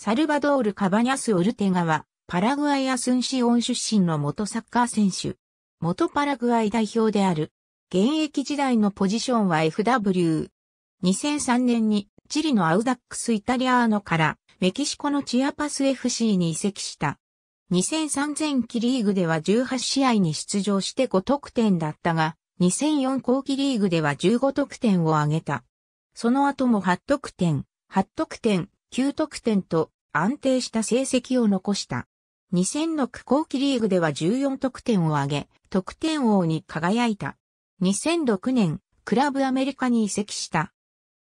サルバドール・カバニャス・オルテガは、パラグアイ・アスンシオン出身の元サッカー選手。元パラグアイ代表である。現役時代のポジションは FW。2003年にチリのアウダックス・イタリアーノからメキシコのチアパス FC に移籍した。2003前期リーグでは18試合に出場して5得点だったが、2004後期リーグでは15得点を挙げた。その後も8得点、8得点、9得点と安定した成績を残した。2000の区後期リーグでは14得点を挙げ、得点王に輝いた。2006年、クラブアメリカに移籍した。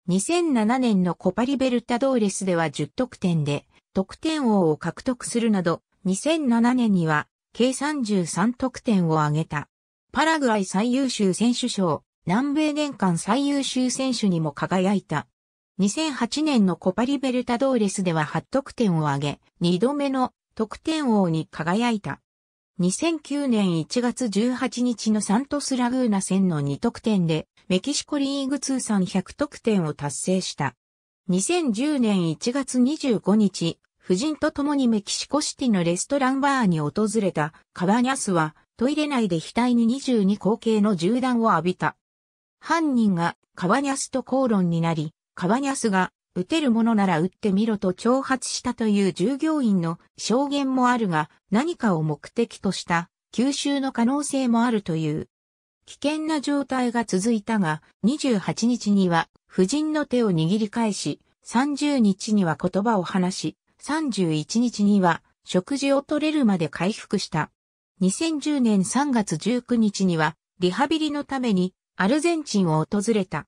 2007年のコパリベルタドーレスでは10得点で、得点王を獲得するなど、2007年には、計33得点を挙げた。パラグアイ最優秀選手賞、南米年間最優秀選手にも輝いた。2008年のコパリベルタドーレスでは8得点を挙げ、2度目の得点王に輝いた。2009年1月18日のサントスラグーナ戦の2得点で、メキシコリーグ通算100得点を達成した。2010年1月25日、夫人と共にメキシコシティのレストランバーに訪れたカバニャスはトイレ内で額に22口径の銃弾を浴びた。犯人がカバニャスと口論になり、カバニャスが、撃てるものなら撃ってみろと挑発したという従業員の証言もあるが、何かを目的とした吸収の可能性もあるという。危険な状態が続いたが、28日には夫人の手を握り返し、30日には言葉を話し、31日には食事を取れるまで回復した。2010年3月19日にはリハビリのためにアルゼンチンを訪れた。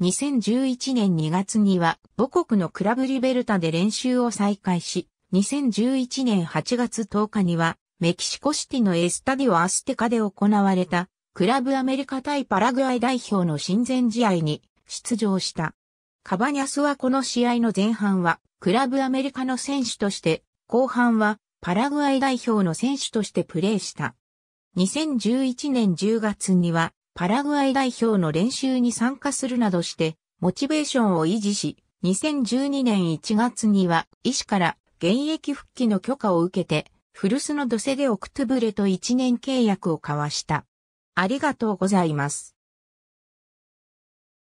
2011年2月には母国のクラブリベルタで練習を再開し、2011年8月10日にはメキシコシティのエスタディオアステカで行われたクラブアメリカ対パラグアイ代表の親善試合に出場した。カバニャスはこの試合の前半はクラブアメリカの選手として、後半はパラグアイ代表の選手としてプレーした。2011年10月にはパラグアイ代表の練習に参加するなどして、モチベーションを維持し、2012年1月には医師から現役復帰の許可を受けて、古巣の土セでオクトゥブレと1年契約を交わした。ありがとうございます。